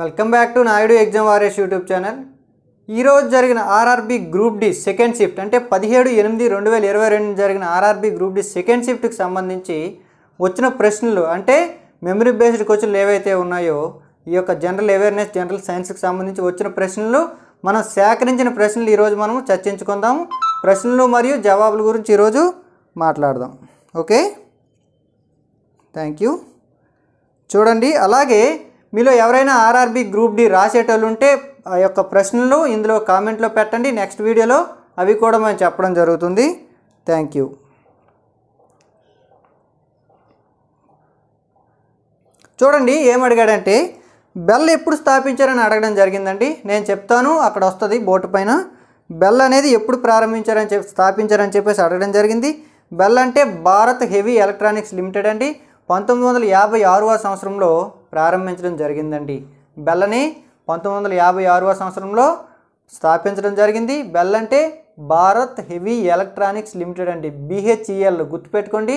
welcome back to Naidu exam warriors YouTube channel ఈరోజు జరిగిన RRB group D second shift అంటే పదిహేడు ఎనిమిది రెండు వేల ఇరవై రెండు జరిగిన ఆర్ఆర్బి గ్రూప్ డి సెకండ్ షిఫ్ట్కి సంబంధించి వచ్చిన ప్రశ్నలు అంటే మెమరీ బేస్డ్ క్వశ్చన్లు ఏవైతే ఉన్నాయో ఈ యొక్క జనరల్ అవేర్నెస్ జనరల్ సైన్స్కి సంబంధించి వచ్చిన ప్రశ్నలు మనం సేకరించిన ప్రశ్నలు ఈరోజు మనం చర్చించుకుందాం ప్రశ్నలు మరియు జవాబుల గురించి ఈరోజు మాట్లాడదాం ఓకే థ్యాంక్ యూ చూడండి అలాగే మీలో ఎవరైనా ఆర్ఆర్బి గ్రూప్ డి రాసేటోళ్ళు ఉంటే ఆ యొక్క ప్రశ్నలు ఇందులో కామెంట్లో పెట్టండి నెక్స్ట్ వీడియోలో అవి కూడా మేము చెప్పడం జరుగుతుంది థ్యాంక్ యూ చూడండి ఏమడిగాడంటే బెల్ ఎప్పుడు స్థాపించారని అడగడం జరిగిందండి నేను చెప్తాను అక్కడ వస్తుంది బోటు పైన బెల్ అనేది ఎప్పుడు ప్రారంభించారని చెప్పి స్థాపించారని చెప్పేసి అడగడం జరిగింది బెల్ అంటే భారత్ హెవీ ఎలక్ట్రానిక్స్ లిమిటెడ్ అండి పంతొమ్మిది వందల యాభై ఆరవ సంవత్సరంలో ప్రారంభించడం జరిగిందండి బెల్లని పంతొమ్మిది వందల యాభై ఆరవ సంవత్సరంలో స్థాపించడం జరిగింది బెల్ అంటే భారత్ హెవీ ఎలక్ట్రానిక్స్ లిమిటెడ్ అండి బిహెచ్ఈఎల్ గుర్తుపెట్టుకోండి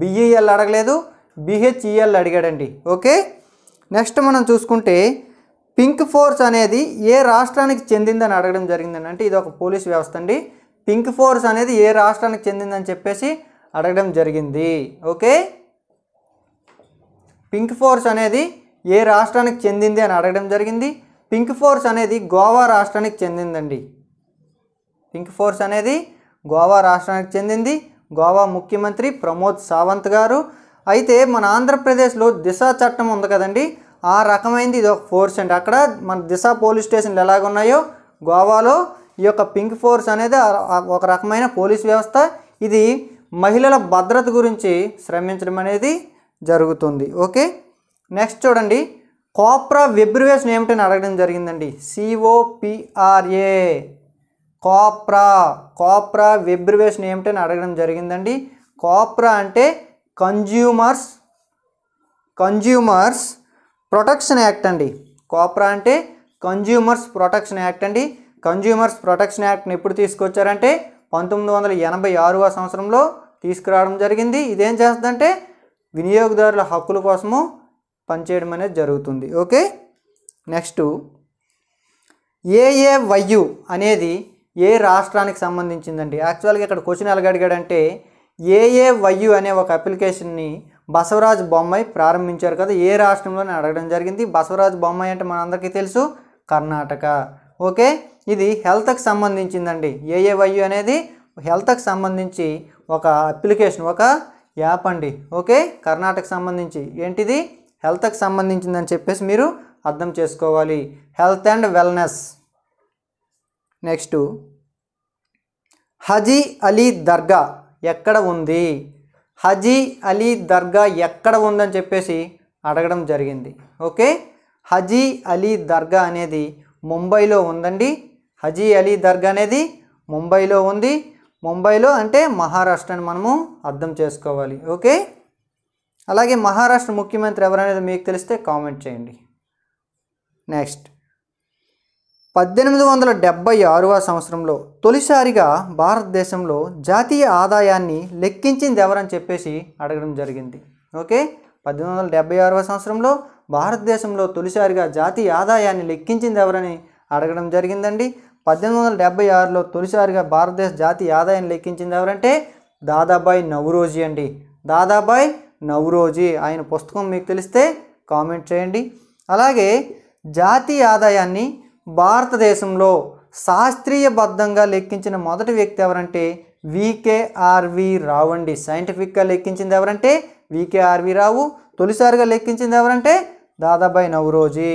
బిఈఎల్ అడగలేదు బిహెచ్ఈఎల్ అడిగాడండి ఓకే నెక్స్ట్ మనం చూసుకుంటే పింక్ ఫోర్స్ అనేది ఏ రాష్ట్రానికి చెందిందని అడగడం జరిగిందండి అంటే ఇది ఒక పోలీస్ వ్యవస్థ అండి పింక్ ఫోర్స్ అనేది ఏ రాష్ట్రానికి చెందిందని చెప్పేసి అడగడం జరిగింది ఓకే పింక్ ఫోర్స్ అనేది ఏ రాష్ట్రానికి చెందింది అని అడగడం జరిగింది పింక్ ఫోర్స్ అనేది గోవా రాష్ట్రానికి చెందిందండి పింక్ ఫోర్స్ అనేది గోవా రాష్ట్రానికి చెందింది గోవా ముఖ్యమంత్రి ప్రమోద్ సావంత్ గారు అయితే మన ఆంధ్రప్రదేశ్లో దిశ చట్టం ఉంది కదండి ఆ రకమైనది ఇది ఒక ఫోర్స్ అండి అక్కడ మన దిశ పోలీస్ స్టేషన్లు ఎలాగున్నాయో గోవాలో ఈ యొక్క పింక్ ఫోర్స్ అనేది ఒక రకమైన పోలీస్ వ్యవస్థ ఇది మహిళల భద్రత గురించి శ్రమించడం అనేది జరుగుతుంది ఓకే నెక్స్ట్ చూడండి కోప్రా వెబ్రివేషన్ ఏమిటని అడగడం జరిగిందండి సిఓపిఆర్ఏ కోప్రా కోప్రా వెబ్రివేషన్ ఏమిటని అడగడం జరిగిందండి కోప్రా అంటే కన్జ్యూమర్స్ కన్జ్యూమర్స్ ప్రొటెక్షన్ యాక్ట్ అండి కోప్రా అంటే కన్జ్యూమర్స్ ప్రొటెక్షన్ యాక్ట్ అండి కన్జ్యూమర్స్ ప్రొటెక్షన్ యాక్ట్ని ఎప్పుడు తీసుకొచ్చారంటే పంతొమ్మిది వందల ఎనభై ఆరవ సంవత్సరంలో తీసుకురావడం జరిగింది ఇదేం చేస్తుందంటే వినియోగదారుల హక్కుల కోసము పనిచేయడం అనేది జరుగుతుంది ఓకే నెక్స్ట్ ఏఏవైయు అనేది ఏ రాష్ట్రానికి సంబంధించిందండి యాక్చువల్గా ఇక్కడ క్వశ్చన్ ఎలాగడిగాడంటే ఏఏవైయు అనే ఒక అప్లికేషన్ని బసవరాజ్ బొమ్మై ప్రారంభించారు కదా ఏ రాష్ట్రంలోనే అడగడం జరిగింది బసవరాజ్ బొమ్మాయి అంటే మనందరికీ తెలుసు కర్ణాటక ఓకే ఇది హెల్త్కి సంబంధించిందండి ఏఏవైయు అనేది హెల్త్కి సంబంధించి ఒక అప్లికేషన్ ఒక యాప్ అండి ఓకే కర్ణాటక సంబంధించి ఏంటిది హెల్త్కి సంబంధించిందని చెప్పేసి మీరు అర్థం చేసుకోవాలి health and wellness next Haji Ali Dargah ఎక్కడ ఉంది హజీ అలీ దర్గా ఎక్కడ ఉందని చెప్పేసి అడగడం జరిగింది ఓకే హజీ అలీ దర్గా అనేది ముంబైలో ఉందండి హజీ అలీ దర్గా అనేది ముంబైలో ఉంది ముంబైలో అంటే మహారాష్ట్ర అని మనము అర్థం చేసుకోవాలి ఓకే అలాగే మహారాష్ట్ర ముఖ్యమంత్రి ఎవరనేది మీకు తెలిస్తే కామెంట్ చేయండి నెక్స్ట్ పద్దెనిమిది వందల డెబ్భై ఆరవ సంవత్సరంలో తొలిసారిగా భారతదేశంలో జాతీయ ఆదాయాన్ని లెక్కించింది ఎవరని చెప్పేసి అడగడం జరిగింది ఓకే పద్దెనిమిది వందల డెబ్భై ఆరవ సంవత్సరంలో భారతదేశంలో తొలిసారిగా జాతీయ ఆదాయాన్ని లెక్కించింది ఎవరని అడగడం జరిగిందండి పద్దెనిమిది వందల డెబ్బై ఆరులో తొలిసారిగా భారతదేశ జాతీయ ఆదాయాన్ని లెక్కించింది ఎవరంటే దాదాబాయ్ నవరోజీ అండి దాదాబాయ్ నవరోజీ ఆయన పుస్తకం మీకు తెలిస్తే కామెంట్ చేయండి అలాగే జాతీయ ఆదాయాన్ని భారతదేశంలో శాస్త్రీయబద్ధంగా లెక్కించిన మొదటి వ్యక్తి ఎవరంటే వికేఆర్వి రావు అండి సైంటిఫిక్గా లెక్కించింది ఎవరంటే వికేఆర్వి రావు తొలిసారిగా లెక్కించింది ఎవరంటే దాదాబాయ్ నవరోజీ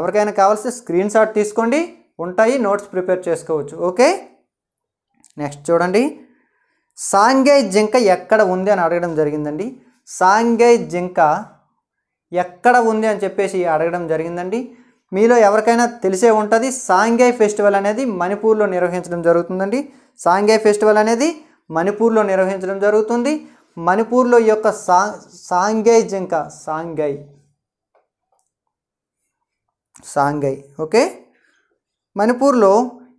ఎవరికైనా కావాల్సి స్క్రీన్ షాట్ తీసుకోండి ఉంటాయి నోట్స్ ప్రిపేర్ చేసుకోవచ్చు ఓకే నెక్స్ట్ చూడండి సాంఘై జింక ఎక్కడ ఉంది అని అడగడం జరిగిందండి సాంఘై జింక ఎక్కడ ఉంది అని చెప్పేసి అడగడం జరిగిందండి మీలో ఎవరికైనా తెలిసే ఉంటుంది సాంఘై ఫెస్టివల్ అనేది మణిపూర్లో నిర్వహించడం జరుగుతుందండి సాంఘై ఫెస్టివల్ అనేది మణిపూర్లో నిర్వహించడం జరుగుతుంది మణిపూర్లో ఈ యొక్క సా సాంఘై జింక సాంఘై సాంఘై ఓకే మణిపూర్లో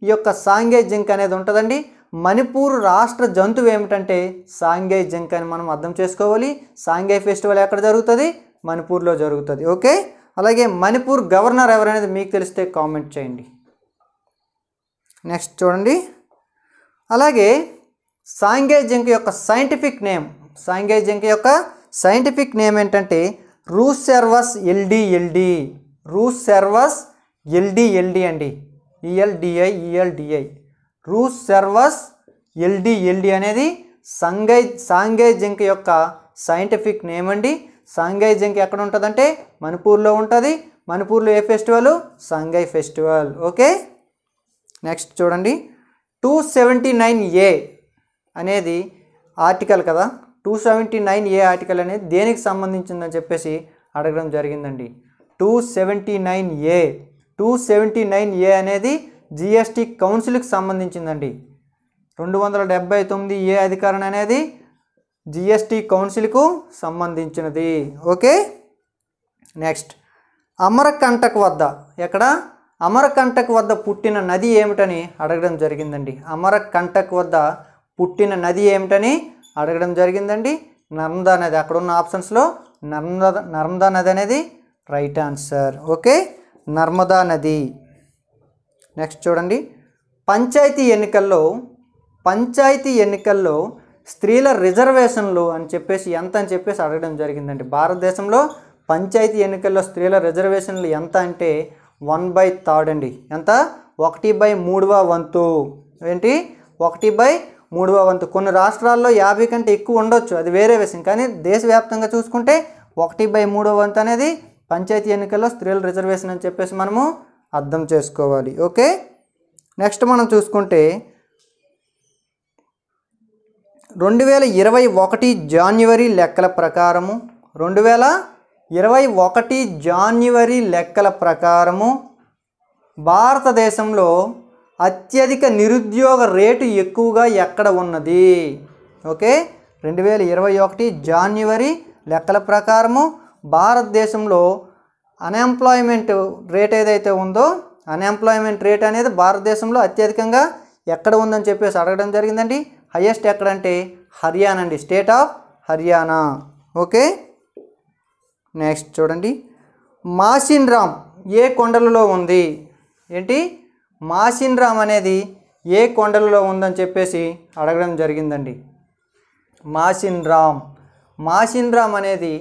ఈ యొక్క సాంగే జింక్ అనేది ఉంటుందండి మణిపూర్ రాష్ట్ర జంతువు ఏమిటంటే సాంగే జింక్ అని మనం అర్థం చేసుకోవాలి సాంగే ఫెస్టివల్ ఎక్కడ జరుగుతుంది మణిపూర్లో జరుగుతుంది ఓకే అలాగే మణిపూర్ గవర్నర్ ఎవరనేది మీకు తెలిస్తే కామెంట్ చేయండి నెక్స్ట్ చూడండి అలాగే సాంగే జింక్ యొక్క సైంటిఫిక్ నేమ్ సాంగే జింక్ యొక్క సైంటిఫిక్ నేమ్ ఏంటంటే రూస్ సెర్వస్ ఎల్డిఎల్డి రూస్ సెర్వస్ ఎల్డిఎల్డి అండి ఈఎల్డిఐ ఈఎల్డిఐ రూస్ సెర్వస్ ఎల్డి ఎల్డి అనేది సంఘై సాంఘై జింక్ యొక్క సైంటిఫిక్ నేమ్ అండి సాంఘై జింక్ ఎక్కడ ఉంటుందంటే మణిపూర్లో ఉంటుంది మణిపూర్లో ఏ festival Sangai festival okay next చూడండి టూ సెవెంటీ నైన్ ఏ అనేది ఆర్టికల్ కదా two seventy nine A article అనేది దేనికి సంబంధించిందని చెప్పేసి అడగడం జరిగిందండి two seventy nine A two seventy nine A అనేది జిఎస్టీ కౌన్సిల్కి సంబంధించిందండి రెండు వందల డెబ్బై తొమ్మిది ఏ అధికారం అనేది జిఎస్టీ కౌన్సిల్కు సంబంధించినది ఓకే నెక్స్ట్ అమరకంటక్ వద్ద ఎక్కడ అమరకంటక్ వద్ద పుట్టిన నది ఏమిటని అడగడం జరిగిందండి అమరకంటక్ వద్ద పుట్టిన నది ఏమిటని అడగడం జరిగిందండి నర్మదా నది అక్కడ ఉన్న ఆప్షన్స్లో నర్మదా నర్మదా నది అనేది రైట్ ఆన్సర్ ఓకే నర్మదా నది నెక్స్ట్ చూడండి పంచాయతీ ఎన్నికల్లో పంచాయతీ ఎన్నికల్లో స్త్రీల రిజర్వేషన్లు అని చెప్పేసి ఎంత అని చెప్పేసి అడగడం జరిగిందండి భారతదేశంలో పంచాయతీ ఎన్నికల్లో స్త్రీల రిజర్వేషన్లు ఎంత అంటే వన్ బై థర్డ్ అండి ఎంత ఒకటి బై మూడవ వంతు ఏంటి ఒకటి బై మూడవ వంతు కొన్ని రాష్ట్రాల్లో యాభై కంటే ఎక్కువ ఉండొచ్చు అది వేరే విషయం కానీ దేశవ్యాప్తంగా చూసుకుంటే ఒకటి బై మూడవ వంతు అనేది పంచాయతీ ఎన్నికల్లో స్త్రీల రిజర్వేషన్ అని చెప్పేసి మనము అర్థం చేసుకోవాలి ఓకే నెక్స్ట్ మనం చూసుకుంటే రెండు వేల ఇరవై ఒకటి జాన్యువరి లెక్కల ప్రకారము రెండు వేల ఇరవై ఒకటి జాన్యువరి లెక్కల ప్రకారము భారతదేశంలో అత్యధిక నిరుద్యోగ రేటు ఎక్కువగా ఎక్కడ ఉన్నది ఓకే రెండు వేల ఇరవై ఒకటి జాన్యువరి లెక్కల ప్రకారము భారతదేశంలో అన్ఎంప్లాయ్మెంట్ రేట్ ఏదైతే ఉందో అన్ఎంప్లాయ్మెంట్ రేట్ అనేది భారతదేశంలో అత్యధికంగా ఎక్కడ ఉందని చెప్పేసి అడగడం జరిగిందండి హయ్యెస్ట్ ఎక్కడంటే హర్యానా అండి state of Haryana okay next చూడండి మాసిన్ రామ్ ఏ కొండలలో ఉంది ఏంటి మాసిన్ రామ్ అనేది ఏ కొండలలో ఉందని చెప్పేసి అడగడం జరిగిందండి మాసిన్ రామ్ మాసిన్ రామ్ అనేది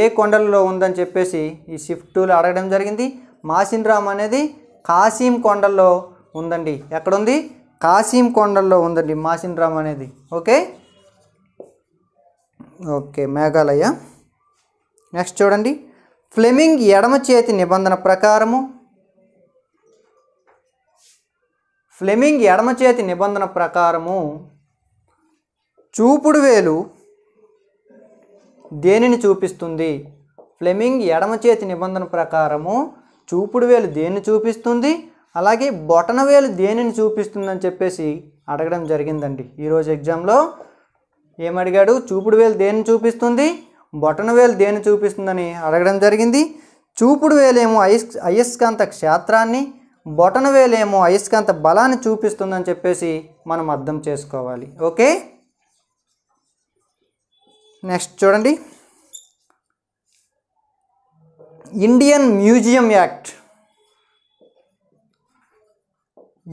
ఏ కొండలలో ఉందని చెప్పేసి ఈ షిఫ్ట్ టూలు అడగడం జరిగింది మాసిన్రామ్ అనేది కాసీం కొండల్లో ఉందండి ఎక్కడుంది కాసీం కొండల్లో ఉందండి మాసిన్రామ్ అనేది ఓకే ఓకే మేఘాలయ నెక్స్ట్ చూడండి ఫ్లెమింగ్ ఎడమ చేతి నిబంధన ప్రకారము ఫ్లెమింగ్ ఎడమ చేతి నిబంధన ప్రకారము చూపుడు వేలు దేనిని చూపిస్తుంది ఫ్లెమింగ్ ఎడమ చేతి నిబంధన ప్రకారము చూపుడు వేలు దేన్ని చూపిస్తుంది అలాగే బొటన వేలు దేనిని చూపిస్తుందని చెప్పేసి అడగడం జరిగిందండి ఈరోజు ఎగ్జామ్లో ఏమడిగాడు చూపుడు వేలు దేన్ని చూపిస్తుంది బొటన వేలు దేన్ని చూపిస్తుందని అడగడం జరిగింది చూపుడు వేలేమో అయస్ అయస్కాంత క్షేత్రాన్ని బొటన వేలేమో అయస్కాంత బలాన్ని చూపిస్తుందని చెప్పేసి మనం అర్థం చేసుకోవాలి ఓకే నెక్స్ట్ చూడండి Indian museum act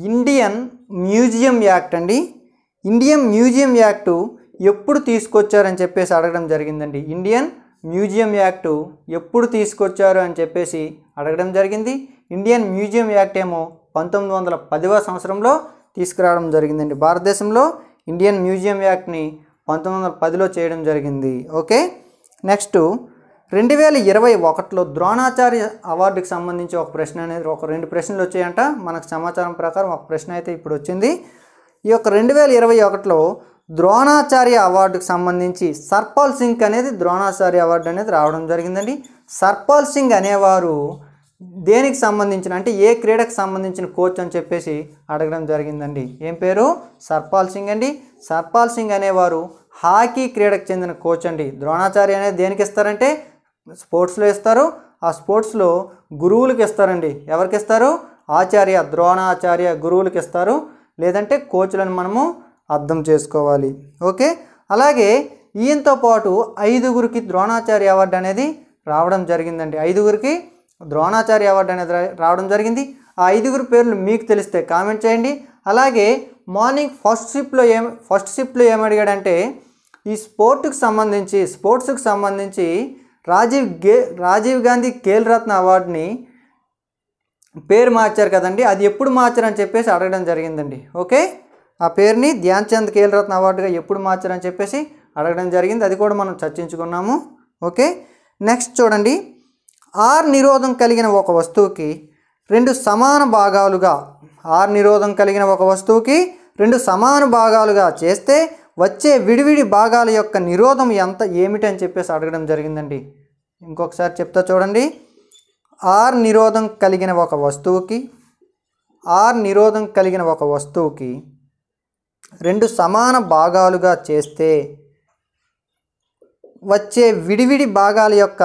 Indian museum act అండి ఇండియన్ మ్యూజియం యాక్టు ఎప్పుడు తీసుకొచ్చారని చెప్పేసి అడగడం జరిగిందండి ఇండియన్ మ్యూజియం యాక్టు ఎప్పుడు తీసుకొచ్చారు అని చెప్పేసి అడగడం జరిగింది ఇండియన్ మ్యూజియం యాక్ట్ ఏమో పంతొమ్మిది వందల పదివ సంవత్సరంలో తీసుకురావడం జరిగిందండి భారతదేశంలో ఇండియన్ మ్యూజియం యాక్ట్ని పంతొమ్మిది వందల పదిలో చేయడం జరిగింది ఓకే నెక్స్ట్ రెండు వేల ఇరవై ఒకటిలో ద్రోణాచార్య అవార్డుకి సంబంధించి ఒక ప్రశ్న అనేది ఒక రెండు ప్రశ్నలు వచ్చాయంట మనకు సమాచారం ప్రకారం ఒక ప్రశ్న అయితే ఇప్పుడు వచ్చింది ఈ యొక్క రెండు వేల ఇరవై ఒకటిలో ద్రోణాచార్య అవార్డుకు సంబంధించి సర్పాల్ సింగ్ అనేది ద్రోణాచార్య అవార్డు అనేది రావడం జరిగిందండి సర్పాల్ సింగ్ అనేవారు దేనికి సంబంధించిన అంటే ఏ క్రీడకు సంబంధించిన కోచ్ అని చెప్పేసి అడగడం జరిగిందండి ఏం పేరు సర్పాల్ సింగ్ అండి సర్పాల్ సింగ్ అనేవారు హాకీ క్రీడకు చెందిన కోచ్ అండి ద్రోణాచార్య అనేది దేనికి ఇస్తారంటే స్పోర్ట్స్లో ఇస్తారు ఆ స్పోర్ట్స్లో గురువులకు ఇస్తారండి ఎవరికి ఇస్తారు ఆచార్య ద్రోణాచార్య గురువులకు ఇస్తారు లేదంటే కోచ్లను మనము అర్థం చేసుకోవాలి ఓకే అలాగే ఈయనతో పాటు ఐదుగురికి ద్రోణాచార్య అవార్డు అనేది రావడం జరిగిందండి ఐదుగురికి ద్రోణాచార్య అవార్డు అనేది రావడం జరిగింది ఆ ఐదుగురు పేర్లు మీకు తెలిస్తే కామెంట్ చేయండి అలాగే మార్నింగ్ ఫస్ట్ షిప్లో ఏం ఫస్ట్ షిప్లో ఏమడిగాడంటే ఈ స్పోర్ట్కి సంబంధించి స్పోర్ట్స్కి సంబంధించి రాజీవ్ గే రాజీవ్ గాంధీ ఖేల్ రత్న అవార్డుని పేరు మార్చారు కదండి అది ఎప్పుడు మార్చారని చెప్పేసి అడగడం జరిగిందండి ఓకే ఆ పేరుని ధ్యాన్ చంద్ ఖేల్ రత్న అవార్డుగా ఎప్పుడు మార్చారని చెప్పేసి అడగడం జరిగింది అది కూడా మనం చర్చించుకున్నాము ఓకే నెక్స్ట్ చూడండి ఆర్ నిరోధం కలిగిన ఒక వస్తువుకి రెండు సమాన భాగాలుగా ఆర్ నిరోధం కలిగిన ఒక వస్తువుకి రెండు సమాన భాగాలుగా చేస్తే వచ్చే విడివిడి భాగాల యొక్క నిరోధం ఎంత ఏమిటి అని చెప్పేసి అడగడం జరిగిందండి ఇంకొకసారి చెప్తా చూడండి ఆర్ నిరోధం కలిగిన ఒక వస్తువుకి ఆర్ నిరోధం కలిగిన ఒక వస్తువుకి రెండు సమాన భాగాలుగా చేస్తే వచ్చే విడివిడి భాగాల యొక్క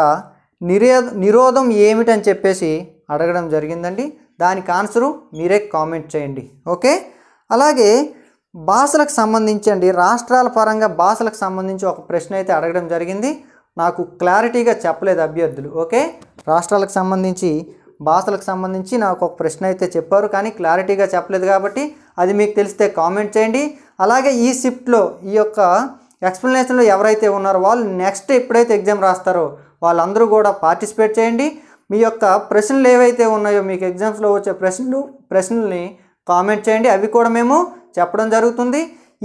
నిరే నిరోధం ఏమిటని చెప్పేసి అడగడం జరిగిందండి దానికి ఆన్సరు మీరే కామెంట్ చేయండి ఓకే అలాగే భాషలకు సంబంధించి అండి రాష్ట్రాల పరంగా భాషలకు సంబంధించి ఒక ప్రశ్న అయితే అడగడం జరిగింది నాకు క్లారిటీగా చెప్పలేదు అభ్యర్థులు ఓకే రాష్ట్రాలకు సంబంధించి భాషలకు సంబంధించి నాకు ఒక ప్రశ్న అయితే చెప్పారు కానీ క్లారిటీగా చెప్పలేదు కాబట్టి అది మీకు తెలిస్తే కామెంట్ చేయండి అలాగే ఈ షిఫ్ట్లో ఈ యొక్క ఎక్స్ప్లెనేషన్లో ఎవరైతే ఉన్నారో వాళ్ళు నెక్స్ట్ ఎప్పుడైతే ఎగ్జామ్ రాస్తారో వాళ్ళందరూ కూడా పార్టిసిపేట్ చేయండి మీ యొక్క ప్రశ్నలు ఏవైతే ఉన్నాయో మీకు ఎగ్జామ్స్లో వచ్చే ప్రశ్నలు ప్రశ్నల్ని కామెంట్ చేయండి అవి కూడా మేము చెప్పడం జరుగుతుంది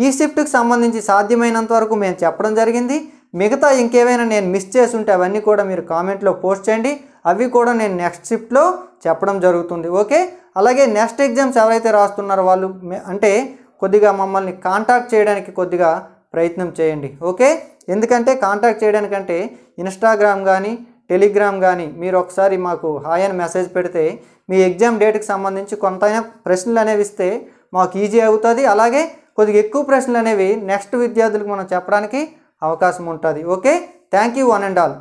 ఈ షిఫ్ట్కి సంబంధించి సాధ్యమైనంత వరకు మేము చెప్పడం జరిగింది మిగతా ఇంకేమైనా నేను మిస్ చేసి ఉంటే అవన్నీ కూడా మీరు కామెంట్లో పోస్ట్ చేయండి అవి కూడా నేను నెక్స్ట్ షిఫ్ట్లో చెప్పడం జరుగుతుంది ఓకే అలాగే నెక్స్ట్ ఎగ్జామ్స్ ఎవరైతే రాస్తున్నారో వాళ్ళు అంటే కొద్దిగా మమ్మల్ని కాంటాక్ట్ చేయడానికి కొద్దిగా ప్రయత్నం చేయండి ఓకే ఎందుకంటే కాంటాక్ట్ చేయడానికంటే ఇన్స్టాగ్రామ్ కానీ టెలిగ్రామ్ కానీ మీరు ఒకసారి మాకు హాయ్ అని మెసేజ్ పెడితే మీ ఎగ్జామ్ డేట్కి సంబంధించి కొంతైనా ప్రశ్నలు అనేవి ఇస్తే మాకు ఈజీ అవుతుంది అలాగే కొద్దిగా ఎక్కువ ప్రశ్నలు అనేవి నెక్స్ట్ విద్యార్థులకు మనం చెప్పడానికి అవకాశం ఉంటుంది okay thank you one and all